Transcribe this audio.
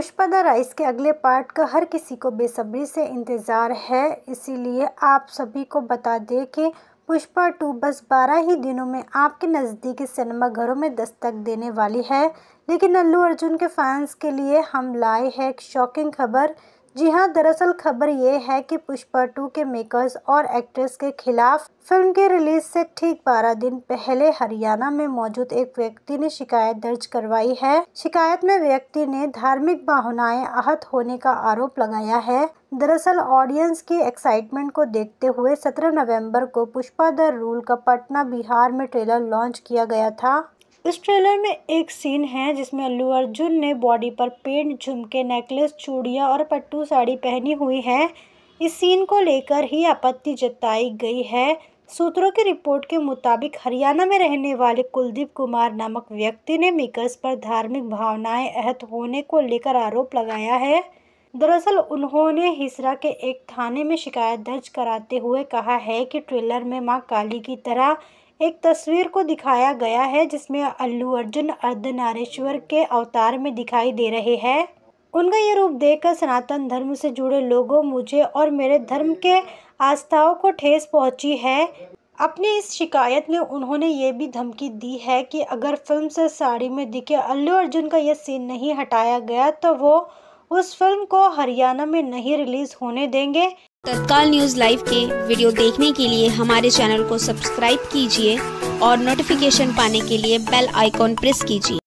the rice के अगले part का हर किसी को बेसब्री से इंतज़ार है इसीलिए आप सभी को बता दें कि पुष्पा टू बस 12 ही दिनों में आपके नज़दीकी सिनेमा घरों में दस्तक देने वाली है लेकिन अल्लू अर्जुन के फैंस के लिए हम लाए हैं एक शॉकिंग खबर जी हाँ दरअसल खबर ये है कि पुष्पा टू के मेकर्स और एक्ट्रेस के खिलाफ फिल्म के रिलीज से ठीक 12 दिन पहले हरियाणा में मौजूद एक व्यक्ति ने शिकायत दर्ज करवाई है शिकायत में व्यक्ति ने धार्मिक भावनाएं आहत होने का आरोप लगाया है दरअसल ऑडियंस की एक्साइटमेंट को देखते हुए 17 नवंबर को पुष्पा द रूल का पटना बिहार में ट्रेलर लॉन्च किया गया था इस ट्रेलर में एक सीन है जिसमें अल्लू अर्जुन ने बॉडी पर पेंट झुमके नेकलेस चूड़ियाँ और पट्टू साड़ी पहनी हुई है इस सीन को लेकर ही आपत्ति जताई गई है सूत्रों की रिपोर्ट के मुताबिक हरियाणा में रहने वाले कुलदीप कुमार नामक व्यक्ति ने मेकर्स पर धार्मिक भावनाएं अहत होने को लेकर आरोप लगाया है दरअसल उन्होंने हिसरा के एक थाने में शिकायत दर्ज कराते हुए कहा है कि ट्रेलर में मां काली की तरह एक तस्वीर को दिखाया गया है जिसमें अल्लू अर्जुन अर्धनारेश्वर के अवतार में दिखाई दे रहे हैं उनका यह रूप देखकर सनातन धर्म से जुड़े लोगों मुझे और मेरे धर्म के आस्थाओं को ठेस पहुंची है अपनी इस शिकायत में उन्होंने ये भी धमकी दी है कि अगर फिल्म से साड़ी में दिखे अल्लू अर्जुन का यह सीन नहीं हटाया गया तो वो उस फिल्म को हरियाणा में नहीं रिलीज़ होने देंगे तत्काल न्यूज लाइव के वीडियो देखने के लिए हमारे चैनल को सब्सक्राइब कीजिए और नोटिफिकेशन पाने के लिए बेल आइकॉन प्रेस कीजिए